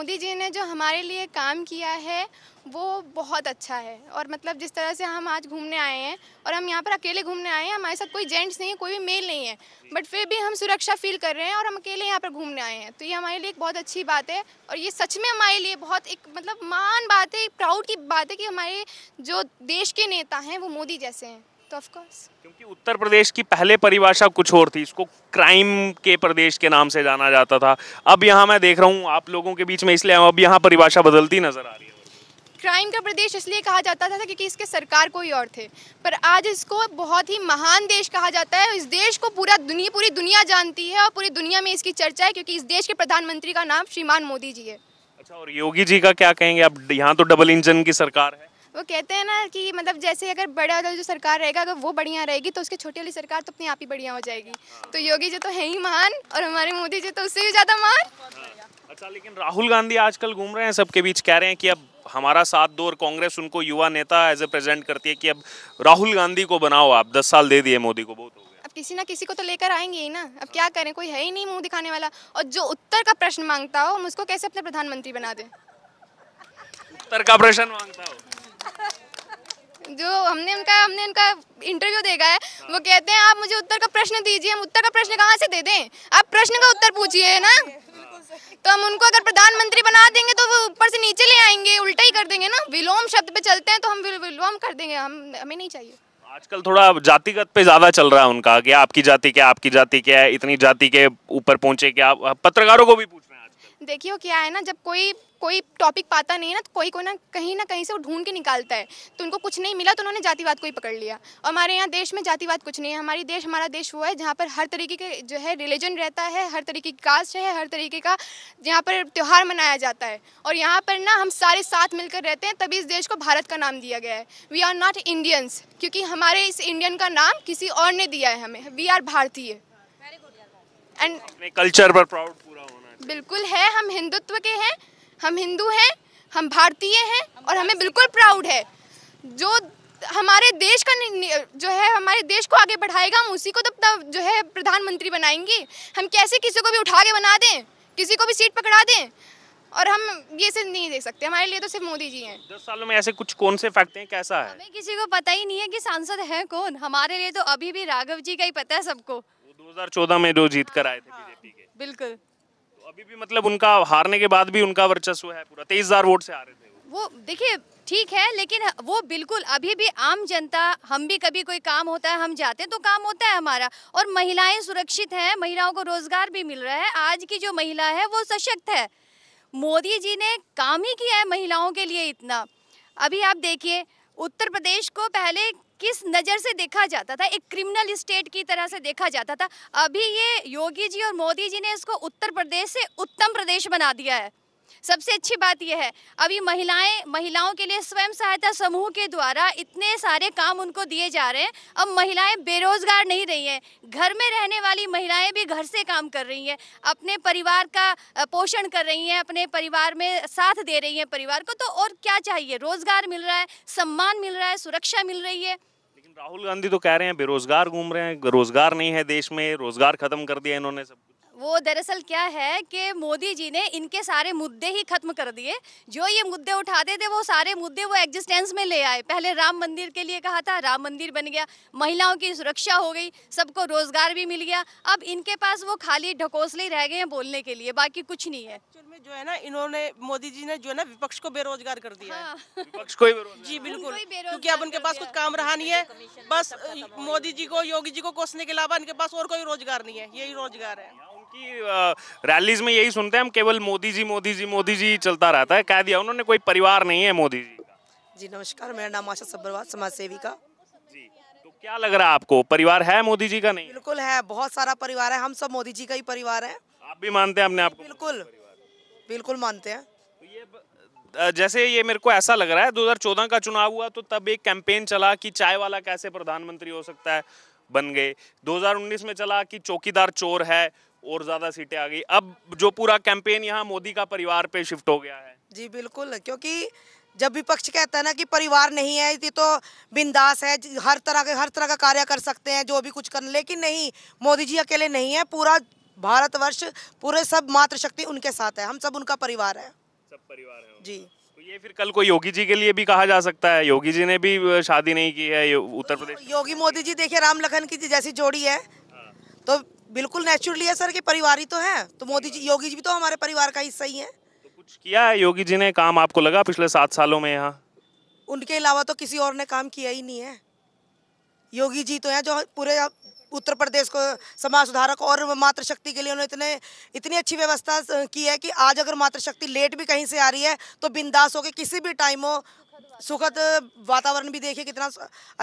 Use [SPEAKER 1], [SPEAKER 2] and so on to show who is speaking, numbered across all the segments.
[SPEAKER 1] मोदी जी ने जो हमारे लिए काम किया है वो बहुत अच्छा है और मतलब जिस तरह से हम आज घूमने आए हैं और हम यहाँ पर अकेले घूमने आए हैं हमारे साथ कोई जेंट्स नहीं है कोई भी मेल नहीं है बट फिर भी हम सुरक्षा फील कर रहे हैं और हम अकेले यहाँ पर घूमने आए हैं तो ये हमारे लिए एक बहुत अच्छी बात है और ये सच में हमारे लिए बहुत एक मतलब महान बात है प्राउड की बात है कि हमारे जो देश के नेता हैं वो मोदी जैसे हैं ऑफ कोर्स क्योंकि
[SPEAKER 2] उत्तर प्रदेश की पहले परिभाषा कुछ और थी इसको क्राइम के प्रदेश के नाम से जाना जाता था अब यहाँ मैं देख रहा हूँ आप लोगों के बीच में इसलिए अब यहाँ परिभाषा बदलती नजर आ रही है
[SPEAKER 1] क्राइम का प्रदेश इसलिए कहा जाता था क्योंकि इसके सरकार कोई और थे पर आज इसको बहुत ही महान देश कहा जाता है इस देश को पूरा दुनिया पूरी दुनिया जानती है और पूरी दुनिया में इसकी चर्चा है क्योंकि इस देश के प्रधानमंत्री का नाम श्रीमान मोदी जी है
[SPEAKER 2] अच्छा और योगी जी का क्या कहेंगे अब यहाँ तो डबल इंजन की सरकार है
[SPEAKER 1] वो कहते हैं ना कि मतलब जैसे अगर बड़ा वाला जो सरकार रहेगा अगर वो बढ़िया रहेगी तो उसकी छोटी वाली सरकार तो अपने आप ही बढ़िया हो जाएगी तो योगी जी तो है ही महान और हमारे मोदी जी तो उससे भी ज़्यादा महान
[SPEAKER 2] अच्छा लेकिन राहुल गांधी आजकल घूम रहे हैं सबके बीच कह रहे हैं कि अब हमारा साथ दो और कांग्रेस उनको युवा नेता एज ए प्रेजेंट करती है कि अब राहुल गांधी को बनाओ आप दस साल दे दिए मोदी को बहुत
[SPEAKER 1] अब किसी ना किसी को तो लेकर आएंगे ही ना अब क्या करें कोई है ही नहीं मुंह दिखाने वाला और जो उत्तर का प्रश्न मांगता हो हम उसको कैसे अपने प्रधानमंत्री बना दें
[SPEAKER 2] उत्तर का प्रश्न मांगता हो
[SPEAKER 1] जो हमने उनका हमने उनका इंटरव्यू देखा है वो कहते हैं आप मुझे उत्तर का प्रश्न दीजिए हम उत्तर का प्रश्न कहाँ से दे दें आप प्रश्न का उत्तर पूछिए ना तो हम उनको अगर प्रधानमंत्री बना देंगे तो वो ऊपर से नीचे ले आएंगे उल्टा ही कर देंगे ना विलोम शब्द पे चलते हैं तो हम विलोम कर देंगे हम हमें नहीं चाहिए
[SPEAKER 2] आजकल थोड़ा जातिगत पे ज्यादा चल रहा है उनका कि आपकी जाति क्या आपकी जाति क्या है इतनी जाति के ऊपर पहुंचे क्या आप पत्रकारों को भी पूछ
[SPEAKER 1] देखियो क्या है ना जब कोई कोई टॉपिक पाता नहीं है ना तो कोई कोई ना कहीं ना कहीं से वो ढूंढ के निकालता है तो उनको कुछ नहीं मिला तो उन्होंने जातिवाद को ही पकड़ लिया और हमारे यहाँ देश में जातिवाद कुछ नहीं है हमारी देश हमारा देश वो है जहाँ पर हर तरीके के जो है रिलीजन रहता है हर तरीके की कास्ट है हर तरीके का यहाँ पर त्यौहार मनाया जाता है और यहाँ पर ना हम सारे साथ मिलकर रहते हैं तभी इस देश को भारत का नाम दिया गया है वी आर नॉट इंडियंस क्योंकि हमारे इस इंडियन का नाम किसी और ने दिया है हमें वी आर भारतीय एंड
[SPEAKER 2] कल्चर पर प्राउड पूरा
[SPEAKER 1] बिल्कुल है हम हिंदुत्व के हैं हम हिंदू हैं हम भारतीय हैं और हमें बिल्कुल प्राउड है जो हमारे देश का जो है हमारे देश को आगे बढ़ाएगा हम उसी को तब तो तब जो है प्रधानमंत्री बनाएंगे हम कैसे किसी को भी उठा के बना दें किसी को भी सीट पकड़ा दें और हम ये सिर्फ नहीं देख सकते हमारे लिए तो सिर्फ मोदी जी हैं
[SPEAKER 2] दस सालों में ऐसे कुछ कौन से फैक्ट हैं कैसा है हमें
[SPEAKER 1] किसी
[SPEAKER 3] को पता ही नहीं है कि सांसद है कौन हमारे लिए तो अभी भी राघव जी का ही पता है सबको
[SPEAKER 2] दो चौदह में जो जीत कर आए थे हाँ। बीजेपी के बिल्कुल अभी भी मतलब उनका हारने के बाद भी उनका वर्चस्व है पूरा तेईस हजार वोट से आ रहे थे
[SPEAKER 3] वो देखिए ठीक है लेकिन वो बिल्कुल अभी भी आम जनता हम भी कभी कोई काम होता है हम जाते हैं तो काम होता है हमारा और महिलाएं सुरक्षित हैं महिलाओं को रोजगार भी मिल रहा है आज की जो महिला है वो सशक्त है मोदी जी ने काम ही किया है महिलाओं के लिए इतना अभी आप देखिए उत्तर प्रदेश को पहले किस नज़र से देखा जाता था एक क्रिमिनल स्टेट की तरह से देखा जाता था अभी ये योगी जी और मोदी जी ने इसको उत्तर प्रदेश से उत्तम प्रदेश बना दिया है सबसे अच्छी बात यह है अभी महिलाएं महिलाओं के लिए स्वयं सहायता समूह के द्वारा इतने सारे काम उनको दिए जा रहे हैं अब महिलाएं बेरोजगार नहीं रही हैं घर में रहने वाली महिलाएं भी घर से काम कर रही हैं अपने परिवार का पोषण कर रही हैं अपने परिवार में साथ दे रही हैं परिवार को तो और क्या चाहिए रोजगार मिल रहा है सम्मान मिल रहा है सुरक्षा मिल रही है
[SPEAKER 2] राहुल गांधी तो कह रहे हैं बेरोजगार घूम रहे हैं रोजगार नहीं है देश में रोजगार खत्म कर दिया इन्होंने सब
[SPEAKER 3] वो दरअसल क्या है कि मोदी जी ने इनके सारे मुद्दे ही खत्म कर दिए जो ये मुद्दे उठाते थे वो सारे मुद्दे वो एग्जिस्टेंस में ले आए पहले राम मंदिर के लिए कहा था राम मंदिर बन गया महिलाओं की सुरक्षा हो गई सबको रोजगार भी मिल गया अब इनके पास वो खाली ढकोसले रह गए हैं बोलने के लिए बाकी कुछ नहीं है
[SPEAKER 4] में जो है ना इन्होंने
[SPEAKER 5] मोदी जी ने जो है ना विपक्ष को बेरोजगार कर दिया हाँ। विपक्ष को ही जी बिल्कुल
[SPEAKER 3] क्योंकि अब उनके
[SPEAKER 5] पास कुछ काम रहा नहीं है बस मोदी जी को योगी जी को कोसने के अलावा इनके पास और कोई रोजगार नहीं
[SPEAKER 4] है यही रोजगार है
[SPEAKER 2] रैलीज में यही सुनते हैं हम केवल मोदी जी मोदी जी मोदी जी चलता रहता है कह दिया उन्होंने कोई परिवार नहीं है मोदी जी
[SPEAKER 4] जी नमस्कार मेरा नाम आशा सब्बरवाल समाज सेविका जी
[SPEAKER 2] तो क्या लग रहा है आपको परिवार है मोदी जी का नहीं
[SPEAKER 4] बिल्कुल है बहुत सारा परिवार है हम सब मोदी जी का ही परिवार है
[SPEAKER 2] आप भी मानते हैं हमने आप
[SPEAKER 4] बिल्कुल बिल्कुल मानते हैं
[SPEAKER 2] तो जैसे ये मेरे को ऐसा लग रहा है 2014 का चुनाव हुआ तो तब एक कैंपेन चला कि चाय वाला कैसे प्रधानमंत्री हो सकता है बन गए 2019 में चला कि चौकीदार चोर है और ज़्यादा सीटें आ गई अब जो पूरा कैंपेन यहाँ मोदी का परिवार पे शिफ्ट हो गया है
[SPEAKER 4] जी बिल्कुल क्योंकि जब विपक्ष कहता है ना कि परिवार नहीं है ये तो बिंदास है हर तरह के हर तरह का कार्य कर सकते हैं जो भी कुछ करने लेकिन नहीं मोदी जी अकेले नहीं है पूरा भारतवर्ष पूरे सब मातृशक्ति उनके साथ है हम सब उनका परिवार है सब परिवार है
[SPEAKER 2] जी तो ये फिर कल को योगी जी के लिए भी कहा जा सकता है योगी जी ने भी शादी नहीं की है उत्तर प्रदेश तो
[SPEAKER 4] योगी मोदी जी देखिए राम लखन की जैसी जोड़ी है हाँ। तो बिल्कुल नेचुरली है सर कि परिवार ही तो है तो मोदी जी योगी जी भी तो हमारे परिवार का हिस्सा ही है तो कुछ
[SPEAKER 2] किया है योगी जी ने काम आपको लगा पिछले सात सालों में यहाँ
[SPEAKER 4] उनके अलावा तो किसी और ने काम किया ही नहीं है योगी जी तो है जो पूरे उत्तर प्रदेश को समाज सुधारक और मातृशक्ति के लिए उन्होंने इतने इतनी अच्छी व्यवस्था की है कि आज अगर मातृशक्ति लेट भी कहीं से आ रही है तो बिंदास होकर किसी भी टाइम हो सुखद वातावरण भी देखिए कितना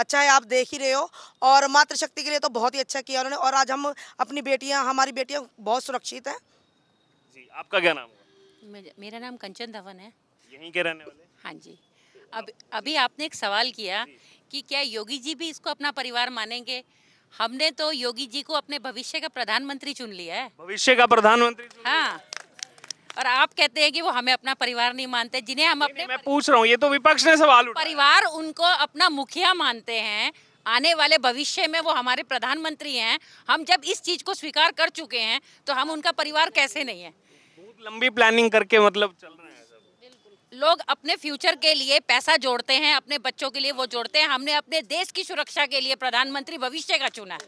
[SPEAKER 4] अच्छा है आप देख ही रहे हो और मातृशक्ति के लिए तो बहुत ही अच्छा किया उन्होंने और आज हम अपनी बेटियाँ हमारी बेटियाँ बहुत सुरक्षित हैं जी आपका क्या नाम
[SPEAKER 6] है मेरा नाम कंचन धवन है
[SPEAKER 2] यहीं के रहने वाले हाँ जी
[SPEAKER 6] अब अभी आपने एक सवाल किया कि क्या योगी जी भी इसको अपना परिवार मानेंगे हमने तो योगी जी को अपने भविष्य का प्रधानमंत्री चुन लिया है
[SPEAKER 2] भविष्य का प्रधानमंत्री
[SPEAKER 6] हाँ और आप कहते हैं कि वो हमें अपना परिवार नहीं मानते जिन्हें हम अपने मैं
[SPEAKER 2] पूछ रहा हूँ ये तो विपक्ष ने सवाल उठा
[SPEAKER 6] परिवार उनको अपना मुखिया मानते हैं आने वाले भविष्य में वो हमारे प्रधानमंत्री हैं हम जब इस चीज को स्वीकार कर चुके हैं तो हम उनका परिवार कैसे नहीं है
[SPEAKER 2] बहुत लंबी प्लानिंग करके मतलब चल रहे हैं
[SPEAKER 6] लोग अपने फ्यूचर के लिए पैसा जोड़ते हैं अपने बच्चों के लिए वो जोड़ते हैं हमने अपने देश की सुरक्षा के लिए प्रधानमंत्री भविष्य का चुना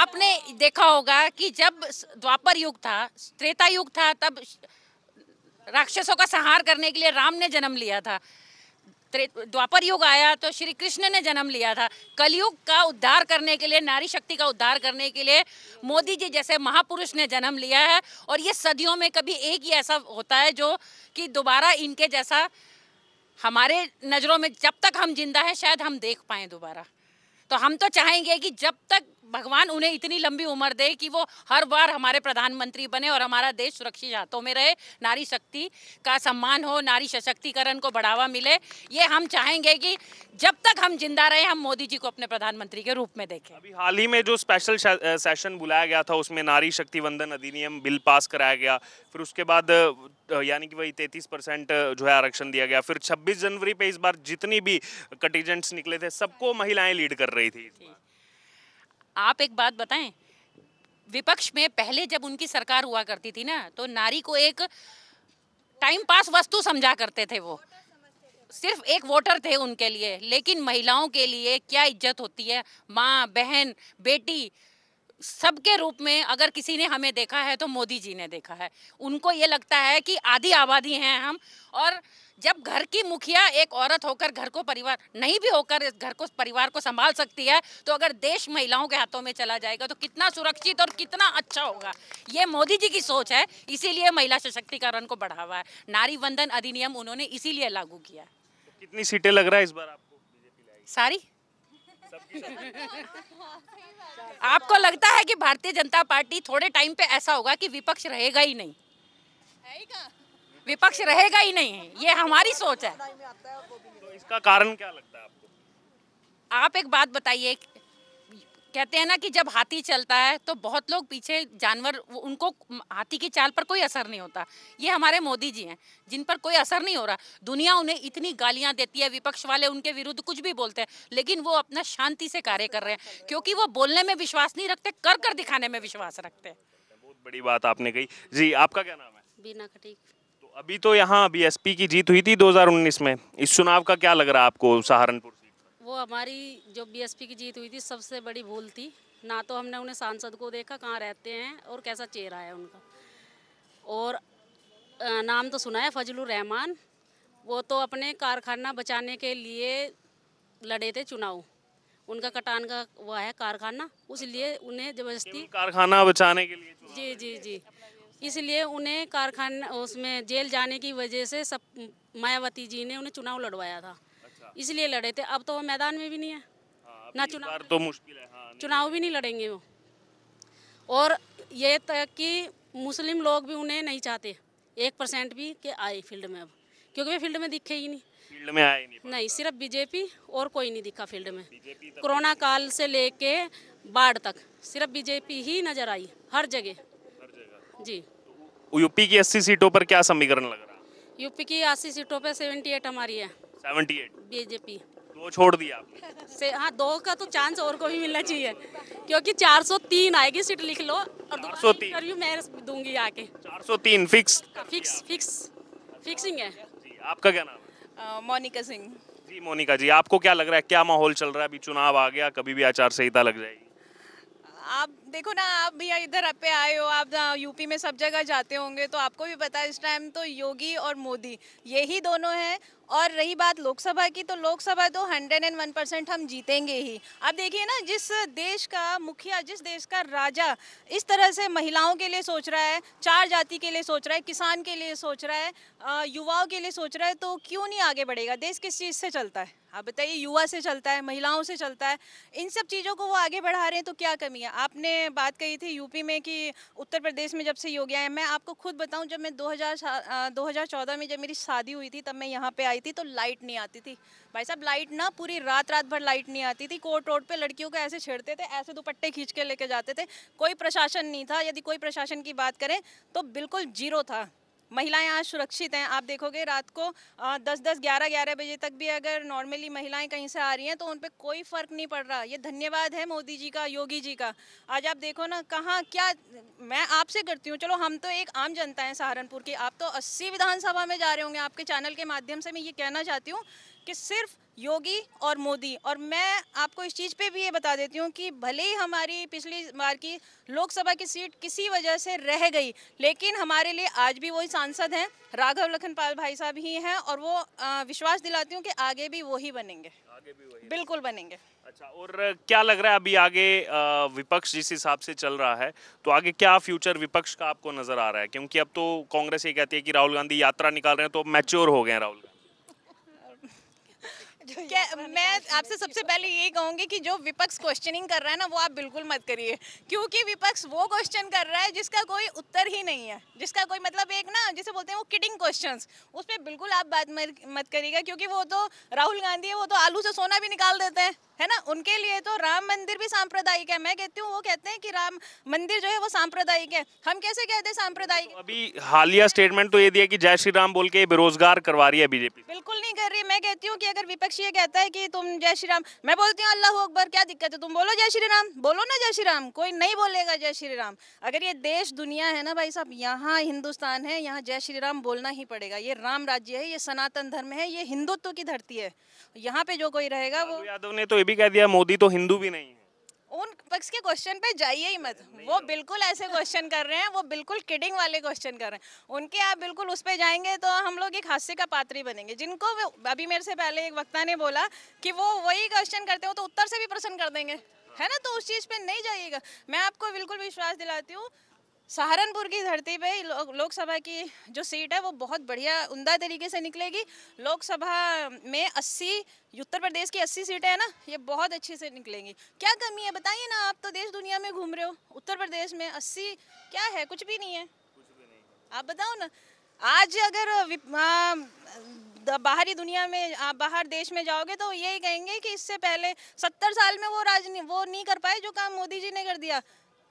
[SPEAKER 6] आपने देखा होगा कि जब द्वापर युग था त्रेता युग था तब राक्षसों का संहार करने के लिए राम ने जन्म लिया था द्वापर युग आया तो श्री कृष्ण ने जन्म लिया था कलयुग का उद्धार करने के लिए नारी शक्ति का उद्धार करने के लिए मोदी जी जैसे महापुरुष ने जन्म लिया है और ये सदियों में कभी एक ही ऐसा होता है जो कि दोबारा इनके जैसा हमारे नज़रों में जब तक हम जिंदा हैं शायद हम देख पाएँ दोबारा तो हम तो चाहेंगे कि जब तक भगवान उन्हें इतनी लंबी उम्र दे कि वो हर बार हमारे प्रधानमंत्री बने और हमारा देश सुरक्षित हाथों में रहे नारी शक्ति का सम्मान हो नारी सशक्तिकरण को बढ़ावा मिले ये हम चाहेंगे कि जब तक हम जिंदा रहे हम मोदी जी को अपने प्रधानमंत्री के रूप में देखें अभी
[SPEAKER 2] हाल ही में जो स्पेशल सेशन बुलाया गया था उसमें नारी शक्ति वंदन अधिनियम बिल पास कराया गया फिर उसके बाद यानी कि वही तैतीस परसेंट जो है आरक्षण दिया गया फिर छब्बीस जनवरी पे इस बार जितनी भी कंटीजेंट्स निकले थे सबको महिलाएं लीड कर रही थी
[SPEAKER 6] आप एक बात बताएं विपक्ष में पहले जब उनकी सरकार हुआ करती थी ना तो नारी को एक टाइम पास वस्तु समझा करते थे वो सिर्फ एक वोटर थे उनके लिए लेकिन महिलाओं के लिए क्या इज्जत होती है माँ बहन बेटी सबके रूप में अगर किसी ने हमें देखा है तो मोदी जी ने देखा है उनको ये लगता है कि आधी आबादी हैं हम और जब घर की मुखिया एक औरत होकर घर को परिवार नहीं भी होकर घर को परिवार को संभाल सकती है तो अगर देश महिलाओं के हाथों में चला जाएगा तो कितना सुरक्षित और कितना अच्छा होगा ये मोदी जी की सोच है इसीलिए महिला सशक्तिकरण को बढ़ावा है नारी वंदन अधिनियम उन्होंने इसीलिए लागू किया
[SPEAKER 2] कितनी सीटें लग रहा है इस बार आपको
[SPEAKER 6] सारी आपको लगता है कि भारतीय जनता पार्टी थोड़े टाइम पे ऐसा होगा कि विपक्ष रहेगा ही नहीं विपक्ष रहेगा ही नहीं ये हमारी सोच है तो
[SPEAKER 2] इसका कारण क्या लगता है
[SPEAKER 6] आपको आप एक बात बताइए कहते हैं ना कि जब हाथी चलता है तो बहुत लोग पीछे जानवर उनको हाथी की चाल पर कोई असर नहीं होता ये हमारे मोदी जी हैं जिन पर कोई असर नहीं हो रहा दुनिया उन्हें इतनी गालियां देती है विपक्ष वाले उनके विरुद्ध कुछ भी बोलते हैं लेकिन वो अपना शांति से कार्य कर रहे हैं क्योंकि वो बोलने में विश्वास नहीं रखते कर कर दिखाने में विश्वास रखते हैं
[SPEAKER 2] बहुत बड़ी बात आपने कही जी आपका क्या नाम
[SPEAKER 6] है
[SPEAKER 7] बीना खटीक
[SPEAKER 2] तो अभी तो यहाँ बीएसपी की जीत हुई थी दो में इस चुनाव का क्या लग रहा है आपको सहारनपुर
[SPEAKER 7] वो हमारी जो बीएसपी की जीत हुई थी सबसे बड़ी भूल थी ना तो हमने उन्हें सांसद को देखा कहाँ रहते हैं और कैसा चेहरा है उनका और नाम तो सुना है फजलुर रहमान वो तो अपने कारखाना बचाने के लिए लड़े थे चुनाव उनका कटान का वो है कारखाना उसलिए उन्हें जबरदस्ती कारखाना
[SPEAKER 2] बचाने के लिए
[SPEAKER 7] जी जी जी इसलिए उन्हें कारखाना उसमें जेल जाने की वजह से सब मायावती जी ने उन्हें चुनाव लड़वाया था इसलिए लड़े थे अब तो वो मैदान में भी नहीं है हाँ, ना चुनाव तो मुश्किल है हाँ, चुनाव भी नहीं लड़ेंगे वो और ये तक कि मुस्लिम लोग भी उन्हें नहीं चाहते एक परसेंट भी के आए फील्ड में अब क्योंकि वे फील्ड में दिखे ही नहीं फील्ड में आए नहीं नहीं सिर्फ बीजेपी और कोई नहीं दिखा फील्ड में कोरोना काल से लेके बाढ़ तक सिर्फ बीजेपी ही नजर आई हर जगह जी
[SPEAKER 2] तो यूपी की अस्सी सीटों पर क्या समीकरण लग रहा
[SPEAKER 7] है यूपी की अस्सी सीटों पर सेवेंटी एट हमारी है बीजेपी दो छोड़ दिया से हाँ दो का तो चांस और को भी मिलना चाहिए क्योंकि 403 आएगी सीट लिख लो और इंटरव्यू मैं दूंगी आके
[SPEAKER 2] 403 फिक्स
[SPEAKER 7] फिक्स फिक्स फिक्सिंग है जी आपका क्या नाम मोनिका सिंह
[SPEAKER 2] जी मोनिका जी आपको क्या लग रहा है क्या माहौल चल रहा है अभी चुनाव आ गया कभी भी आचार संहिता लग जाएगी
[SPEAKER 5] आप देखो ना आप भैया इधर पे आए हो आप यूपी में सब जगह जाते होंगे तो आपको भी पता है इस टाइम तो योगी और मोदी यही दोनों हैं और रही बात लोकसभा की तो लोकसभा तो 101 परसेंट हम जीतेंगे ही आप देखिए ना जिस देश का मुखिया जिस देश का राजा इस तरह से महिलाओं के लिए सोच रहा है चार जाति के लिए सोच रहा है किसान के लिए सोच रहा है युवाओं के लिए सोच रहा है तो क्यों नहीं आगे बढ़ेगा देश किस चीज़ से चलता है आप बताइए युवा से चलता है महिलाओं से चलता है इन सब चीज़ों को वो आगे बढ़ा रहे हैं तो क्या कमी है आपने बात कही थी यूपी में कि उत्तर प्रदेश में जब से योग्य है मैं आपको खुद बताऊं जब मैं 2000 2014 में जब मेरी शादी हुई थी तब मैं यहाँ पे आई आई थी तो लाइट नहीं आती थी भाई साहब लाइट ना पूरी रात रात भर लाइट नहीं आती थी कोर्ट रोड पे लड़कियों को ऐसे छेड़ते थे ऐसे दुपट्टे खींच के लेके जाते थे कोई प्रशासन नहीं था यदि कोई प्रशासन की बात करें तो बिल्कुल जीरो था महिलाएं आज सुरक्षित हैं आप देखोगे रात को दस दस ग्यारह ग्यारह बजे तक भी अगर नॉर्मली महिलाएं कहीं से आ रही हैं तो उन पर कोई फ़र्क नहीं पड़ रहा ये धन्यवाद है मोदी जी का योगी जी का आज आप देखो ना कहाँ क्या मैं आपसे करती हूँ चलो हम तो एक आम जनता हैं सहारनपुर की आप तो अस्सी विधानसभा में जा रहे होंगे आपके चैनल के माध्यम से मैं ये कहना चाहती हूँ कि सिर्फ योगी और मोदी और मैं आपको इस चीज़ पे भी ये बता देती हूँ कि भले ही हमारी पिछली बार की लोकसभा की सीट किसी वजह से रह गई लेकिन हमारे लिए आज भी वही सांसद हैं राघव लखनपाल भाई साहब ही हैं और वो विश्वास दिलाती हूँ कि आगे भी वही बनेंगे आगे भी वही बिल्कुल बनेंगे अच्छा
[SPEAKER 2] और क्या लग रहा है अभी आगे विपक्ष जिस हिसाब से चल रहा है तो आगे क्या फ्यूचर विपक्ष का आपको नजर आ रहा है क्योंकि अब तो कांग्रेस ये कहती है कि राहुल गांधी यात्रा निकाल रहे हैं तो मैच्योर हो गए हैं राहुल गांधी
[SPEAKER 5] मैं आपसे सबसे पहले यही कहूंगी कि जो विपक्ष क्वेश्चनिंग कर रहा है ना वो आप बिल्कुल मत करिए क्योंकि विपक्ष वो क्वेश्चन कर रहा है जिसका कोई उत्तर ही नहीं है जिसका कोई मतलब एक ना जिसे बोलते हैं वो किडिंग क्वेश्चन उस पर बिल्कुल आप बात मत करिएगा क्योंकि वो तो राहुल गांधी है वो तो आलू से सोना भी निकाल देते हैं है ना उनके लिए तो राम मंदिर भी सांप्रदायिक है मैं कहती हूँ वो कहते हैं कि राम मंदिर जो है वो सांप्रदायिक है हम कैसे कहते हैं सांप्रदायिक अभी
[SPEAKER 2] हालिया स्टेटमेंट तो ये दिया कि जय श्री राम बोल के बेरोजगार करवा रही है बीजेपी
[SPEAKER 5] बिल्कुल नहीं कर रही मैं कहती हूँ कि अगर विपक्ष शख्स ये कहता है कि तुम जय श्री राम मैं बोलती हूँ अल्लाह अकबर क्या दिक्कत है तुम बोलो जय श्री राम बोलो ना जय श्री राम कोई नहीं बोलेगा जय श्री राम अगर ये देश दुनिया है ना भाई साहब यहाँ हिंदुस्तान है यहाँ जय श्री राम बोलना ही पड़ेगा ये राम राज्य है ये सनातन धर्म है ये हिंदुत्व की धरती है यहाँ पे जो कोई रहेगा वो यादव
[SPEAKER 2] ने तो ये भी कह दिया मोदी तो हिंदू भी नहीं है
[SPEAKER 5] उन पक्ष के क्वेश्चन पे जाइए ही मत वो बिल्कुल ऐसे क्वेश्चन कर रहे हैं वो बिल्कुल किडिंग वाले क्वेश्चन कर रहे हैं उनके आप बिल्कुल उस पर जाएंगे तो हम लोग एक हादसे का पात्र ही बनेंगे जिनको अभी मेरे से पहले एक वक्ता ने बोला कि वो वही क्वेश्चन करते हो तो उत्तर से भी प्रसन्न कर देंगे है ना तो उस चीज़ पे नहीं जाइएगा मैं आपको बिल्कुल विश्वास दिलाती हूँ सहारनपुर की धरती पे लोकसभा लो की जो सीट है वो बहुत बढ़िया उमदा तरीके से निकलेगी लोकसभा में 80 उत्तर प्रदेश की 80 सीटें हैं ना ये बहुत अच्छे से निकलेंगी क्या कमी है बताइए ना आप तो देश दुनिया में घूम रहे हो उत्तर प्रदेश में 80 क्या है कुछ भी नहीं है कुछ भी नहीं आप बताओ ना आज अगर बाहरी दुनिया में आप बाहर देश में जाओगे तो यही कहेंगे कि इससे पहले सत्तर साल में वो राजनी वो नहीं कर पाए जो काम मोदी जी ने कर दिया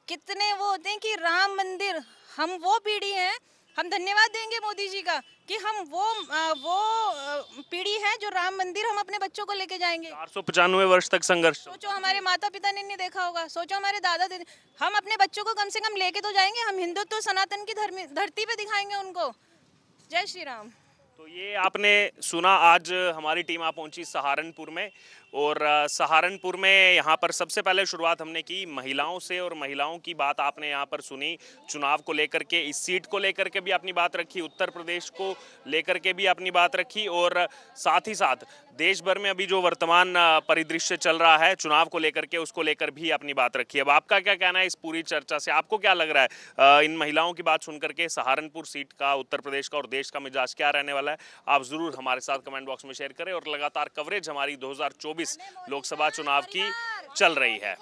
[SPEAKER 5] कितने वो होते हैं कि राम मंदिर हम वो पीढ़ी हैं हम धन्यवाद देंगे मोदी जी का कि हम वो वो पीढ़ी है जो राम मंदिर हम अपने बच्चों को लेके जाएंगे चार
[SPEAKER 2] सौ पचानवे वर्ष तक संघर्ष
[SPEAKER 5] सोचो हमारे माता पिता ने नहीं देखा होगा सोचो हमारे दादा दीदी हम अपने बच्चों को कम से कम लेके तो जाएंगे हम हिंदुत्व तो सनातन की धरती पे दिखाएंगे उनको जय श्री राम तो ये आपने
[SPEAKER 2] सुना आज हमारी टीम आ पहुंची सहारनपुर में और सहारनपुर में यहाँ पर सबसे पहले शुरुआत हमने की महिलाओं से और महिलाओं की बात आपने यहाँ पर सुनी चुनाव को लेकर के इस सीट को लेकर के भी अपनी बात रखी उत्तर प्रदेश को लेकर के भी अपनी बात रखी और साथ ही साथ देश भर में अभी जो वर्तमान परिदृश्य चल रहा है चुनाव को लेकर के उसको लेकर भी अपनी बात रखी अब आपका क्या कहना है इस पूरी चर्चा से आपको क्या लग रहा है इन महिलाओं की बात सुनकर के सहारनपुर सीट का उत्तर प्रदेश का और देश का मिजाज क्या रहने वाला है आप ज़रूर हमारे साथ कमेंट बॉक्स में शेयर करें और लगातार कवरेज हमारी दो लोकसभा चुनाव की चल रही है